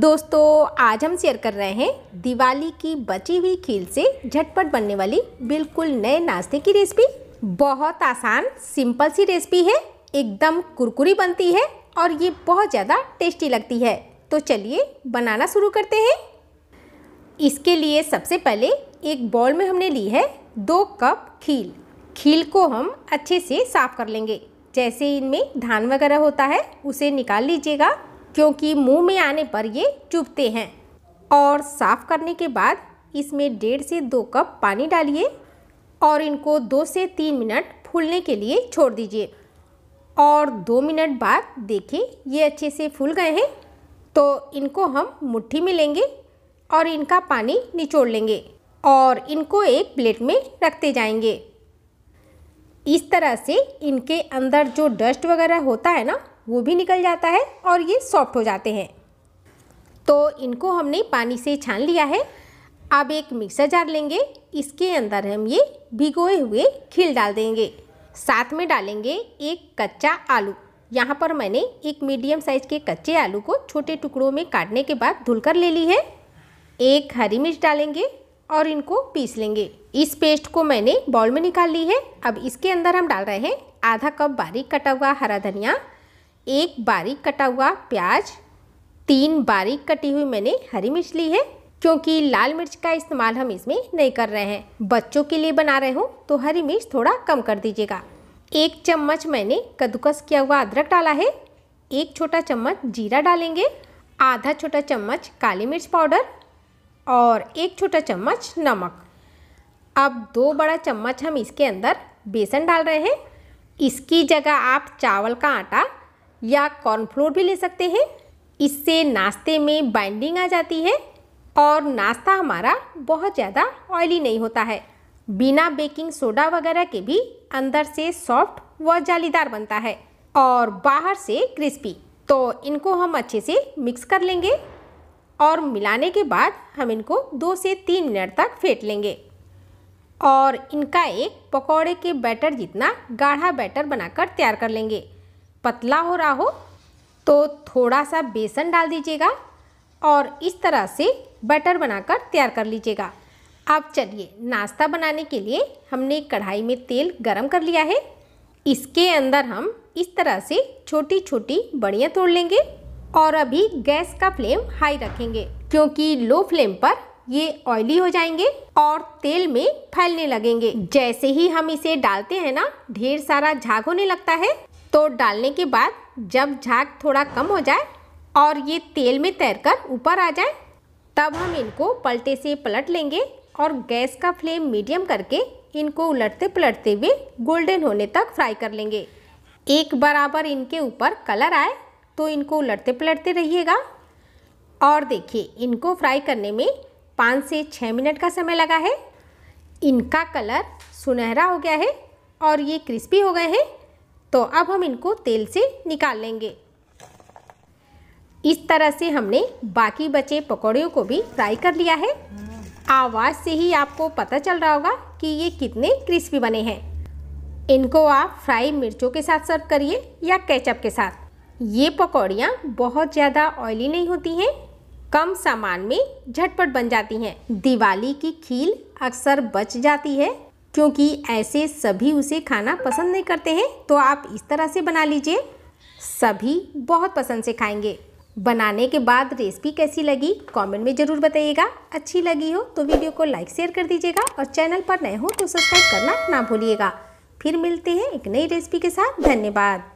दोस्तों आज हम शेयर कर रहे हैं दिवाली की बची हुई खील से झटपट बनने वाली बिल्कुल नए नाश्ते की रेसिपी बहुत आसान सिंपल सी रेसिपी है एकदम कुरकुरी बनती है और ये बहुत ज़्यादा टेस्टी लगती है तो चलिए बनाना शुरू करते हैं इसके लिए सबसे पहले एक बॉल में हमने ली है दो कप खील खील को हम अच्छे से साफ़ कर लेंगे जैसे इनमें धान वगैरह होता है उसे निकाल लीजिएगा क्योंकि मुंह में आने पर ये चुभते हैं और साफ़ करने के बाद इसमें डेढ़ से दो कप पानी डालिए और इनको दो से तीन मिनट फूलने के लिए छोड़ दीजिए और दो मिनट बाद देखिए ये अच्छे से फूल गए हैं तो इनको हम मुट्ठी में लेंगे और इनका पानी निचोड़ लेंगे और इनको एक प्लेट में रखते जाएंगे इस तरह से इनके अंदर जो डस्ट वगैरह होता है ना वो भी निकल जाता है और ये सॉफ्ट हो जाते हैं तो इनको हमने पानी से छान लिया है अब एक मिक्सर जार लेंगे इसके अंदर हम ये भिगोए हुए खिल डाल देंगे साथ में डालेंगे एक कच्चा आलू यहाँ पर मैंने एक मीडियम साइज के कच्चे आलू को छोटे टुकड़ों में काटने के बाद धुलकर ले ली है एक हरी मिर्च डालेंगे और इनको पीस लेंगे इस पेस्ट को मैंने बॉल में निकाल ली है अब इसके अंदर हम डाल रहे हैं आधा कप बारीक कटा हुआ हरा धनिया एक बारीक कटा हुआ प्याज तीन बारीक कटी हुई मैंने हरी मिर्च ली है क्योंकि लाल मिर्च का इस्तेमाल हम इसमें नहीं कर रहे हैं बच्चों के लिए बना रहे हो तो हरी मिर्च थोड़ा कम कर दीजिएगा एक चम्मच मैंने कद्दूकस किया हुआ अदरक डाला है एक छोटा चम्मच जीरा डालेंगे आधा छोटा चम्मच काली मिर्च पाउडर और एक छोटा चम्मच नमक अब दो बड़ा चम्मच हम इसके अंदर बेसन डाल रहे हैं इसकी जगह आप चावल का आटा या कॉर्नफ्लोर भी ले सकते हैं इससे नाश्ते में बाइंडिंग आ जाती है और नाश्ता हमारा बहुत ज़्यादा ऑयली नहीं होता है बिना बेकिंग सोडा वगैरह के भी अंदर से सॉफ्ट व जालीदार बनता है और बाहर से क्रिस्पी तो इनको हम अच्छे से मिक्स कर लेंगे और मिलाने के बाद हम इनको दो से तीन मिनट तक फेंट लेंगे और इनका एक पकौड़े के बैटर जितना गाढ़ा बैटर बनाकर तैयार कर लेंगे पतला हो रहा हो तो थोड़ा सा बेसन डाल दीजिएगा और इस तरह से बटर बनाकर तैयार कर, कर लीजिएगा अब चलिए नाश्ता बनाने के लिए हमने कढ़ाई में तेल गरम कर लिया है इसके अंदर हम इस तरह से छोटी छोटी बड़ियाँ तोड़ लेंगे और अभी गैस का फ्लेम हाई रखेंगे क्योंकि लो फ्लेम पर ये ऑयली हो जाएंगे और तेल में फैलने लगेंगे जैसे ही हम इसे डालते हैं ना ढेर सारा झाग होने लगता है तो डालने के बाद जब झाग थोड़ा कम हो जाए और ये तेल में तैरकर ऊपर आ जाए तब हम इनको पलटे से पलट लेंगे और गैस का फ्लेम मीडियम करके इनको उलटते पलटते हुए गोल्डन होने तक फ्राई कर लेंगे एक बराबर इनके ऊपर कलर आए तो इनको उलटते पलटते रहिएगा और देखिए इनको फ्राई करने में पाँच से छः मिनट का समय लगा है इनका कलर सुनहरा हो गया है और ये क्रिस्पी हो गए हैं तो अब हम इनको तेल से निकाल लेंगे इस तरह से हमने बाकी बचे पकौड़ियों को भी फ्राई कर लिया है आवाज़ से ही आपको पता चल रहा होगा कि ये कितने क्रिस्पी बने हैं इनको आप फ्राई मिर्चों के साथ सर्व करिए या केचप के साथ ये पकौड़ियाँ बहुत ज़्यादा ऑयली नहीं होती हैं कम सामान में झटपट बन जाती हैं दिवाली की खील अक्सर बच जाती है क्योंकि ऐसे सभी उसे खाना पसंद नहीं करते हैं तो आप इस तरह से बना लीजिए सभी बहुत पसंद से खाएंगे बनाने के बाद रेसिपी कैसी लगी कमेंट में ज़रूर बताइएगा अच्छी लगी हो तो वीडियो को लाइक शेयर कर दीजिएगा और चैनल पर नए हो तो सब्सक्राइब करना ना भूलिएगा फिर मिलते हैं एक नई रेसिपी के साथ धन्यवाद